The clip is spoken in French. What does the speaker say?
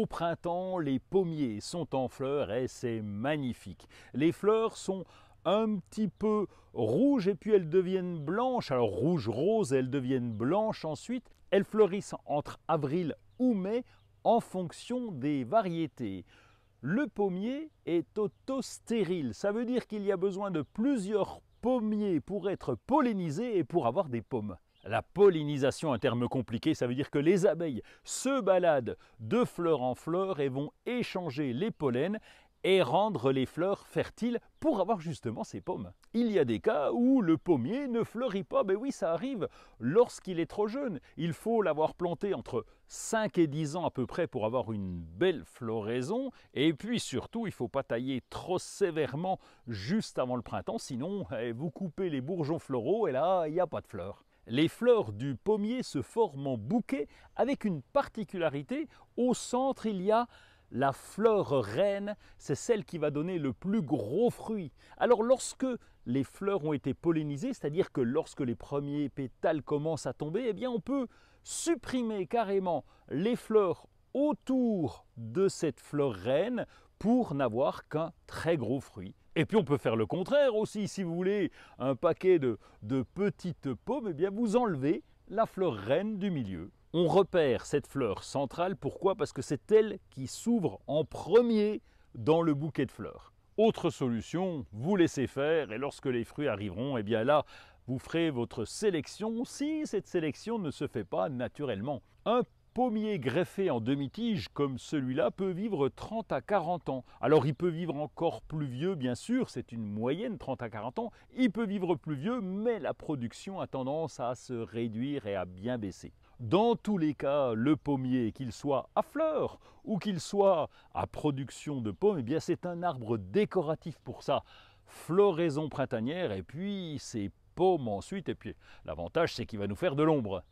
Au printemps, les pommiers sont en fleurs et c'est magnifique. Les fleurs sont un petit peu rouges et puis elles deviennent blanches. Alors rouge-rose, elles deviennent blanches ensuite. Elles fleurissent entre avril ou mai en fonction des variétés. Le pommier est autostérile, ça veut dire qu'il y a besoin de plusieurs pommiers pour être pollinisé et pour avoir des pommes. La pollinisation, un terme compliqué, ça veut dire que les abeilles se baladent de fleur en fleur et vont échanger les pollens et rendre les fleurs fertiles pour avoir justement ces pommes. Il y a des cas où le pommier ne fleurit pas, mais ben oui ça arrive lorsqu'il est trop jeune. Il faut l'avoir planté entre 5 et 10 ans à peu près pour avoir une belle floraison et puis surtout il ne faut pas tailler trop sévèrement juste avant le printemps sinon eh, vous coupez les bourgeons floraux et là il n'y a pas de fleurs. Les fleurs du pommier se forment en bouquet avec une particularité. Au centre, il y a la fleur reine, c'est celle qui va donner le plus gros fruit. Alors lorsque les fleurs ont été pollinisées, c'est-à-dire que lorsque les premiers pétales commencent à tomber, eh bien on peut supprimer carrément les fleurs autour de cette fleur reine pour n'avoir qu'un très gros fruit. Et puis on peut faire le contraire aussi, si vous voulez un paquet de, petites pommes, et eh bien vous enlevez la fleur reine du milieu. On repère cette fleur centrale, pourquoi Parce que c'est elle qui s'ouvre en premier dans le bouquet de fleurs. Autre solution, vous laissez faire et lorsque les fruits arriveront, et eh bien là, vous ferez votre sélection si cette sélection ne se fait pas naturellement. Un pommier greffé en demi-tige comme celui-là peut vivre 30 à 40 ans. Alors il peut vivre encore plus vieux, bien sûr, c'est une moyenne 30 à 40 ans, il peut vivre plus vieux, mais la production a tendance à se réduire et à bien baisser. Dans tous les cas, le pommier, qu'il soit à fleurs ou qu'il soit à production de pommes, eh bien c'est un arbre décoratif pour ça. Floraison printanière et puis ses pommes ensuite. Et puis l'avantage, c'est qu'il va nous faire de l'ombre.